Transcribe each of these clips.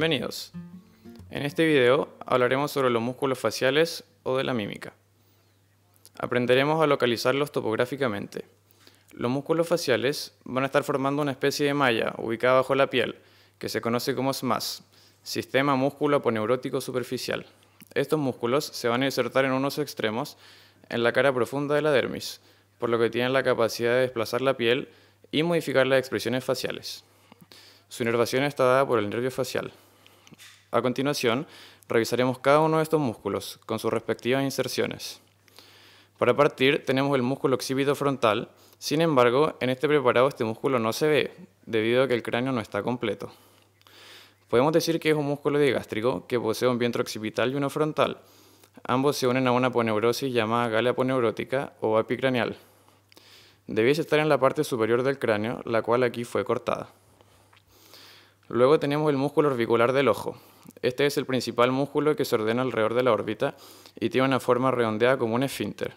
Bienvenidos. En este video hablaremos sobre los músculos faciales o de la mímica. Aprenderemos a localizarlos topográficamente. Los músculos faciales van a estar formando una especie de malla ubicada bajo la piel, que se conoce como SMAS, Sistema Músculo Aponeurótico Superficial. Estos músculos se van a insertar en unos extremos en la cara profunda de la dermis, por lo que tienen la capacidad de desplazar la piel y modificar las expresiones faciales. Su inervación está dada por el nervio facial. A continuación, revisaremos cada uno de estos músculos con sus respectivas inserciones. Para partir, tenemos el músculo occipitofrontal, frontal, sin embargo, en este preparado este músculo no se ve, debido a que el cráneo no está completo. Podemos decir que es un músculo digástrico que posee un vientre occipital y uno frontal. Ambos se unen a una poneurosis llamada galea poneurótica o apicranial. Debiese estar en la parte superior del cráneo, la cual aquí fue cortada. Luego tenemos el músculo orbicular del ojo, este es el principal músculo que se ordena alrededor de la órbita y tiene una forma redondeada como un esfínter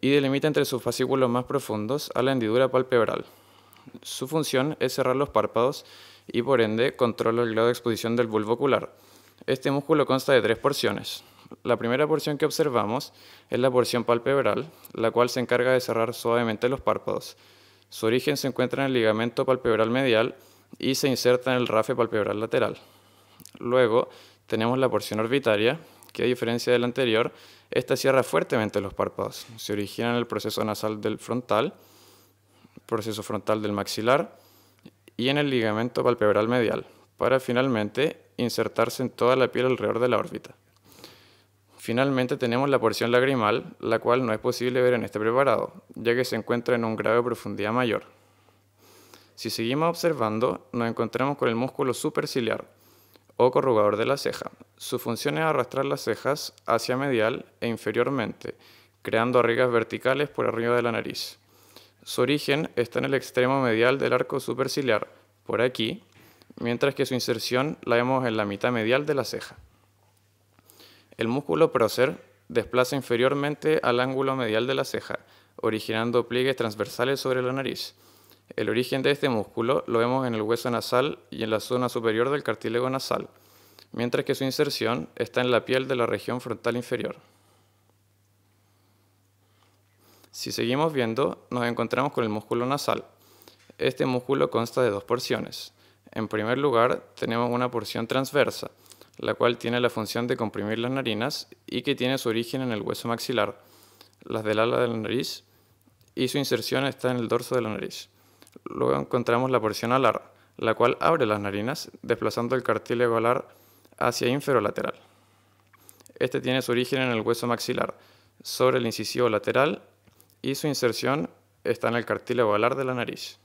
y delimita entre sus fascículos más profundos a la hendidura palpebral. Su función es cerrar los párpados y por ende controla el grado de exposición del bulbo ocular. Este músculo consta de tres porciones. La primera porción que observamos es la porción palpebral, la cual se encarga de cerrar suavemente los párpados. Su origen se encuentra en el ligamento palpebral medial y se inserta en el rafe palpebral lateral. Luego tenemos la porción orbitaria, que a diferencia de la anterior, esta cierra fuertemente los párpados. Se origina en el proceso nasal del frontal, proceso frontal del maxilar y en el ligamento palpebral medial, para finalmente insertarse en toda la piel alrededor de la órbita. Finalmente tenemos la porción lagrimal, la cual no es posible ver en este preparado, ya que se encuentra en un grado de profundidad mayor. Si seguimos observando, nos encontramos con el músculo superciliar, o corrugador de la ceja. Su función es arrastrar las cejas hacia medial e inferiormente, creando arrugas verticales por arriba de la nariz. Su origen está en el extremo medial del arco superciliar, por aquí, mientras que su inserción la vemos en la mitad medial de la ceja. El músculo prócer desplaza inferiormente al ángulo medial de la ceja, originando pliegues transversales sobre la nariz. El origen de este músculo lo vemos en el hueso nasal y en la zona superior del cartílago nasal, mientras que su inserción está en la piel de la región frontal inferior. Si seguimos viendo, nos encontramos con el músculo nasal. Este músculo consta de dos porciones. En primer lugar, tenemos una porción transversa, la cual tiene la función de comprimir las narinas y que tiene su origen en el hueso maxilar, las del ala de la nariz, y su inserción está en el dorso de la nariz. Luego encontramos la porción alar, la cual abre las narinas, desplazando el cartílago alar hacia lateral. Este tiene su origen en el hueso maxilar, sobre el incisivo lateral, y su inserción está en el cartílago alar de la nariz.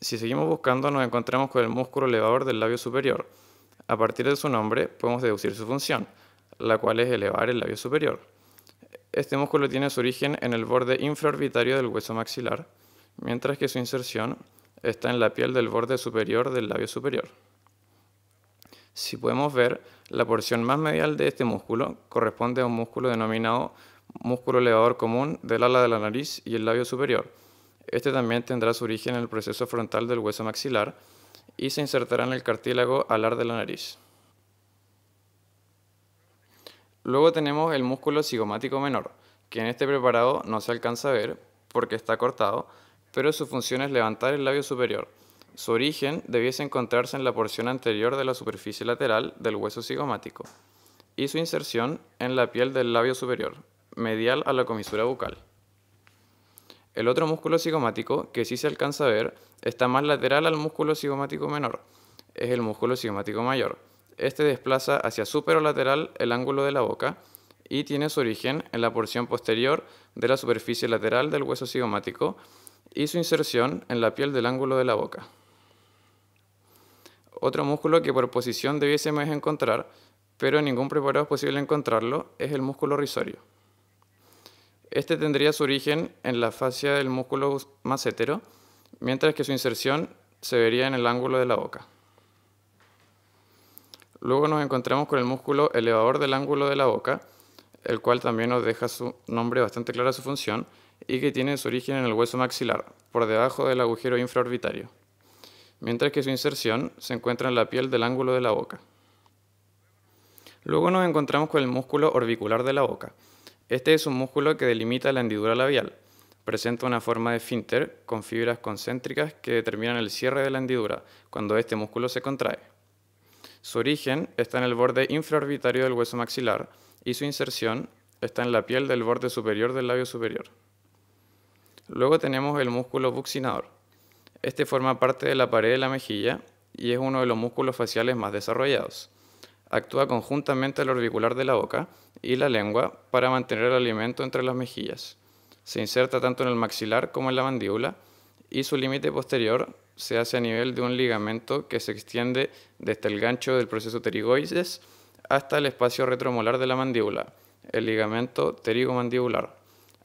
Si seguimos buscando, nos encontramos con el músculo elevador del labio superior. A partir de su nombre, podemos deducir su función, la cual es elevar el labio superior. Este músculo tiene su origen en el borde infraorbitario del hueso maxilar, mientras que su inserción está en la piel del borde superior del labio superior. Si podemos ver, la porción más medial de este músculo corresponde a un músculo denominado músculo elevador común del ala de la nariz y el labio superior. Este también tendrá su origen en el proceso frontal del hueso maxilar y se insertará en el cartílago alar de la nariz. Luego tenemos el músculo cigomático menor, que en este preparado no se alcanza a ver porque está cortado, pero su función es levantar el labio superior. Su origen debiese encontrarse en la porción anterior de la superficie lateral del hueso cigomático y su inserción en la piel del labio superior, medial a la comisura bucal. El otro músculo cigomático, que sí se alcanza a ver, está más lateral al músculo cigomático menor, es el músculo cigomático mayor. Este desplaza hacia lateral el ángulo de la boca y tiene su origen en la porción posterior de la superficie lateral del hueso cigomático y su inserción en la piel del ángulo de la boca. Otro músculo que por posición debiésemos encontrar, pero ningún preparado es posible encontrarlo, es el músculo risorio. Este tendría su origen en la fascia del músculo masetero, mientras que su inserción se vería en el ángulo de la boca. Luego nos encontramos con el músculo elevador del ángulo de la boca, el cual también nos deja su nombre bastante clara su función y que tiene su origen en el hueso maxilar, por debajo del agujero infraorbitario, mientras que su inserción se encuentra en la piel del ángulo de la boca. Luego nos encontramos con el músculo orbicular de la boca. Este es un músculo que delimita la hendidura labial. Presenta una forma de finter con fibras concéntricas que determinan el cierre de la hendidura cuando este músculo se contrae. Su origen está en el borde infraorbitario del hueso maxilar, y su inserción está en la piel del borde superior del labio superior. Luego tenemos el músculo buccinador. Este forma parte de la pared de la mejilla y es uno de los músculos faciales más desarrollados. Actúa conjuntamente al orbicular de la boca y la lengua para mantener el alimento entre las mejillas. Se inserta tanto en el maxilar como en la mandíbula y su límite posterior se hace a nivel de un ligamento que se extiende desde el gancho del proceso pterigoides hasta el espacio retromolar de la mandíbula, el ligamento pterigomandibular.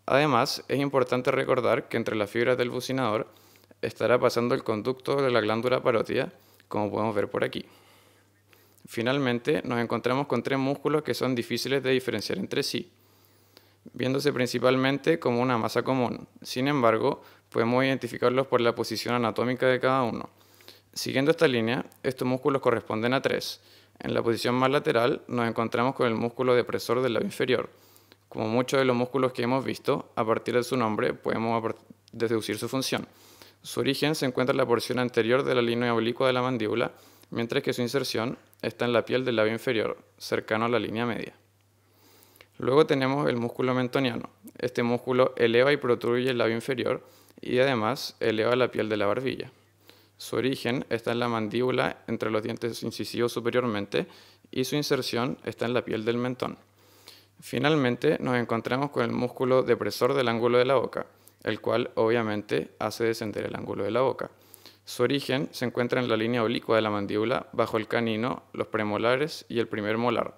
Además, es importante recordar que entre las fibras del bucinador estará pasando el conducto de la glándula parótida, como podemos ver por aquí. Finalmente, nos encontramos con tres músculos que son difíciles de diferenciar entre sí, viéndose principalmente como una masa común. Sin embargo, podemos identificarlos por la posición anatómica de cada uno. Siguiendo esta línea, estos músculos corresponden a tres, en la posición más lateral nos encontramos con el músculo depresor del labio inferior. Como muchos de los músculos que hemos visto, a partir de su nombre podemos deducir su función. Su origen se encuentra en la porción anterior de la línea oblicua de la mandíbula, mientras que su inserción está en la piel del labio inferior, cercano a la línea media. Luego tenemos el músculo mentoniano. Este músculo eleva y protruye el labio inferior y además eleva la piel de la barbilla. Su origen está en la mandíbula entre los dientes incisivos superiormente y su inserción está en la piel del mentón. Finalmente nos encontramos con el músculo depresor del ángulo de la boca, el cual obviamente hace descender el ángulo de la boca. Su origen se encuentra en la línea oblicua de la mandíbula, bajo el canino, los premolares y el primer molar,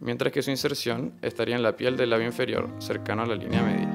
mientras que su inserción estaría en la piel del labio inferior, cercano a la línea media.